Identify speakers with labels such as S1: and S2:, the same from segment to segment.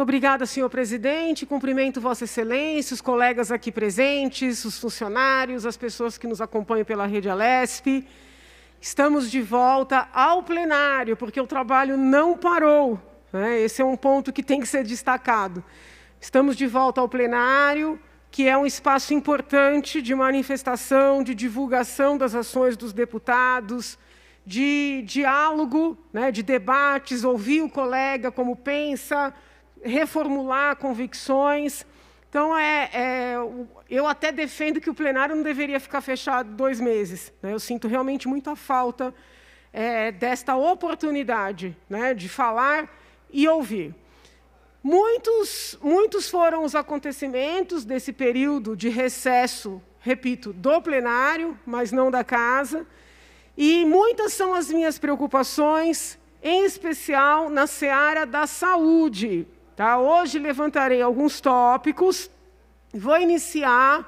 S1: Obrigada, senhor presidente. Cumprimento Vossa Excelência, os colegas aqui presentes, os funcionários, as pessoas que nos acompanham pela Rede Alesp. Estamos de volta ao plenário, porque o trabalho não parou. Né? Esse é um ponto que tem que ser destacado. Estamos de volta ao plenário, que é um espaço importante de manifestação, de divulgação das ações dos deputados, de diálogo, né? de debates, ouvir o colega como pensa, reformular convicções. Então, é, é, eu até defendo que o plenário não deveria ficar fechado dois meses. Né? Eu sinto realmente muita falta é, desta oportunidade né, de falar e ouvir. Muitos, muitos foram os acontecimentos desse período de recesso, repito, do plenário, mas não da casa, e muitas são as minhas preocupações, em especial na seara da saúde, Tá? Hoje levantarei alguns tópicos. Vou iniciar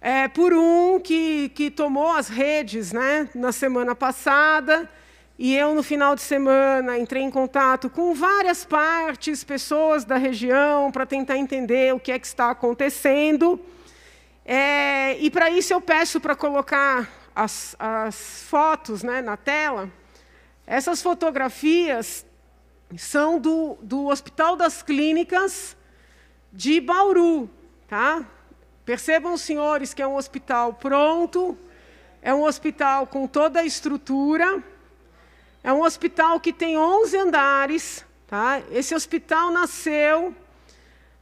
S1: é, por um que, que tomou as redes né, na semana passada. E eu, no final de semana, entrei em contato com várias partes, pessoas da região, para tentar entender o que é que está acontecendo. É, e para isso eu peço para colocar as, as fotos né, na tela. Essas fotografias são do, do Hospital das Clínicas de Bauru. Tá? Percebam, senhores, que é um hospital pronto, é um hospital com toda a estrutura, é um hospital que tem 11 andares. Tá? Esse hospital nasceu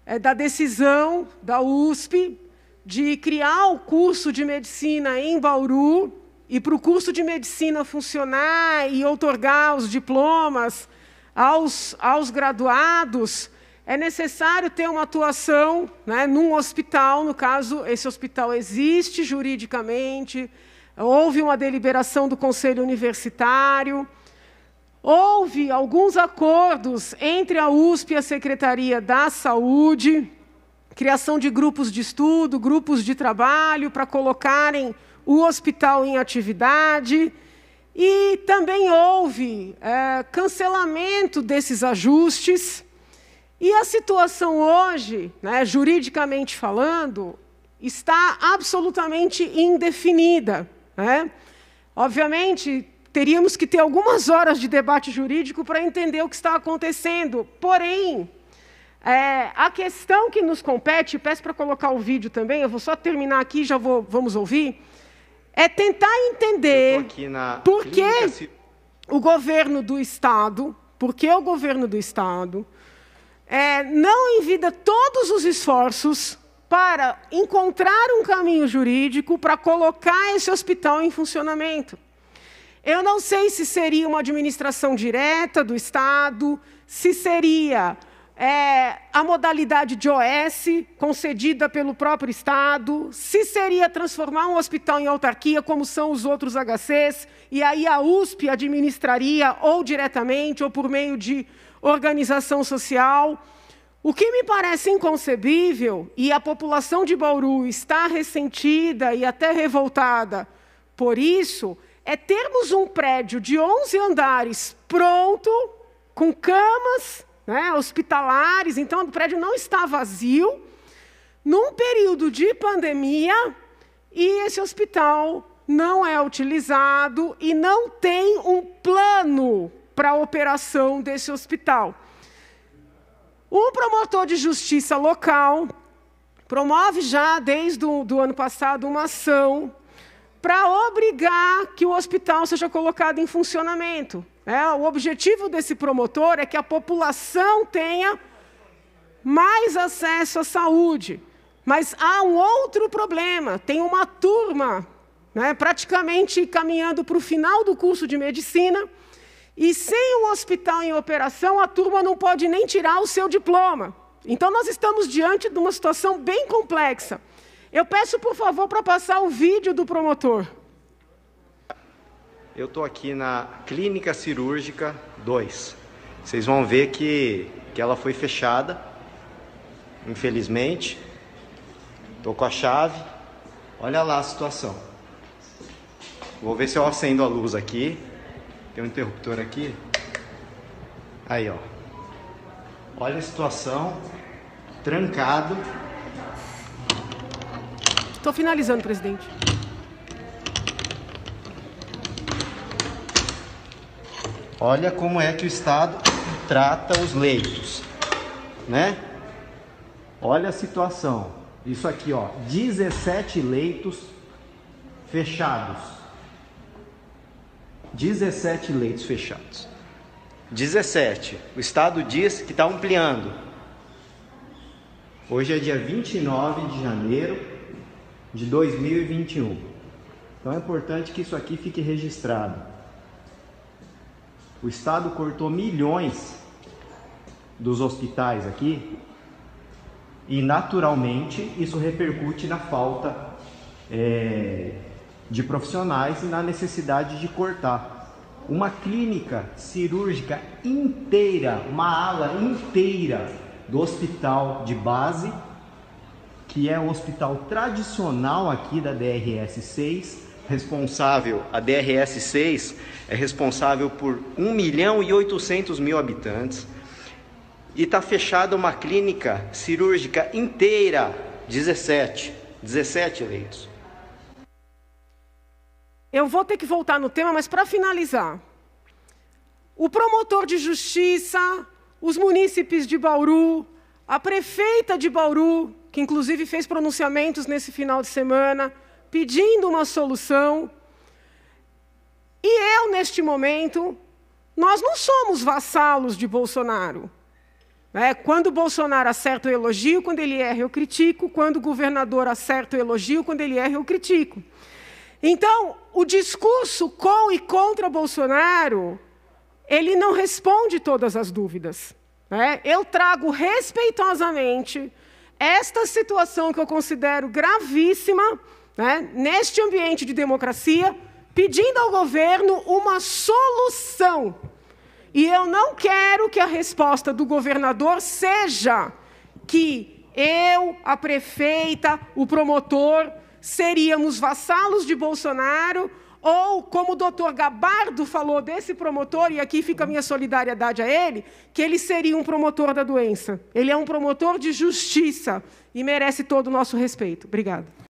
S1: é, da decisão da USP de criar o curso de medicina em Bauru e para o curso de medicina funcionar e outorgar os diplomas aos, aos graduados, é necessário ter uma atuação né, num hospital, no caso, esse hospital existe juridicamente, houve uma deliberação do conselho universitário, houve alguns acordos entre a USP e a Secretaria da Saúde, criação de grupos de estudo, grupos de trabalho para colocarem o hospital em atividade. E também houve é, cancelamento desses ajustes. E a situação hoje, né, juridicamente falando, está absolutamente indefinida. Né? Obviamente, teríamos que ter algumas horas de debate jurídico para entender o que está acontecendo. Porém, é, a questão que nos compete, peço para colocar o vídeo também, eu vou só terminar aqui, já vou, vamos ouvir é tentar entender por que o governo do Estado, por que o governo do Estado é, não envida todos os esforços para encontrar um caminho jurídico para colocar esse hospital em funcionamento. Eu não sei se seria uma administração direta do Estado, se seria é, a modalidade de OS concedida pelo próprio Estado, se seria transformar um hospital em autarquia, como são os outros HCs, e aí a USP administraria ou diretamente ou por meio de organização social. O que me parece inconcebível, e a população de Bauru está ressentida e até revoltada por isso, é termos um prédio de 11 andares pronto, com camas né, hospitalares, então o prédio não está vazio. Num período de pandemia, e esse hospital não é utilizado e não tem um plano para a operação desse hospital. O promotor de justiça local promove já desde o ano passado uma ação para obrigar que o hospital seja colocado em funcionamento. É, o objetivo desse promotor é que a população tenha mais acesso à saúde. Mas há um outro problema: tem uma turma né, praticamente caminhando para o final do curso de medicina, e sem o hospital em operação, a turma não pode nem tirar o seu diploma. Então, nós estamos diante de uma situação bem complexa. Eu peço, por favor, para passar o vídeo do promotor.
S2: Eu estou aqui na Clínica Cirúrgica 2. Vocês vão ver que, que ela foi fechada, infelizmente. Estou com a chave. Olha lá a situação. Vou ver se eu acendo a luz aqui. Tem um interruptor aqui. Aí, ó. Olha a situação. Trancado.
S1: Estou finalizando, presidente.
S2: Olha como é que o Estado trata os leitos, né? Olha a situação. Isso aqui, ó, 17 leitos fechados. 17 leitos fechados. 17. O Estado diz que está ampliando. Hoje é dia 29 de janeiro de 2021. Então é importante que isso aqui fique registrado. O Estado cortou milhões dos hospitais aqui e naturalmente isso repercute na falta é, de profissionais e na necessidade de cortar. Uma clínica cirúrgica inteira, uma ala inteira do hospital de base que é o hospital tradicional aqui da DRS6, responsável, a DRS6 é responsável por 1 milhão e 800 mil habitantes e está fechada uma clínica cirúrgica inteira, 17, 17 leitos.
S1: Eu vou ter que voltar no tema, mas para finalizar, o promotor de justiça, os munícipes de Bauru, a prefeita de Bauru, que inclusive fez pronunciamentos nesse final de semana, pedindo uma solução. E eu, neste momento, nós não somos vassalos de Bolsonaro. É, quando Bolsonaro acerta eu elogio, quando ele erra, eu critico. Quando o governador acerta eu elogio, quando ele erra, eu critico. Então, o discurso com e contra Bolsonaro, ele não responde todas as dúvidas. É, eu trago respeitosamente esta situação que eu considero gravíssima né, neste ambiente de democracia, pedindo ao governo uma solução. E eu não quero que a resposta do governador seja que eu, a prefeita, o promotor, seríamos vassalos de Bolsonaro ou, como o doutor Gabardo falou desse promotor, e aqui fica a minha solidariedade a ele, que ele seria um promotor da doença. Ele é um promotor de justiça e merece todo o nosso respeito. Obrigada.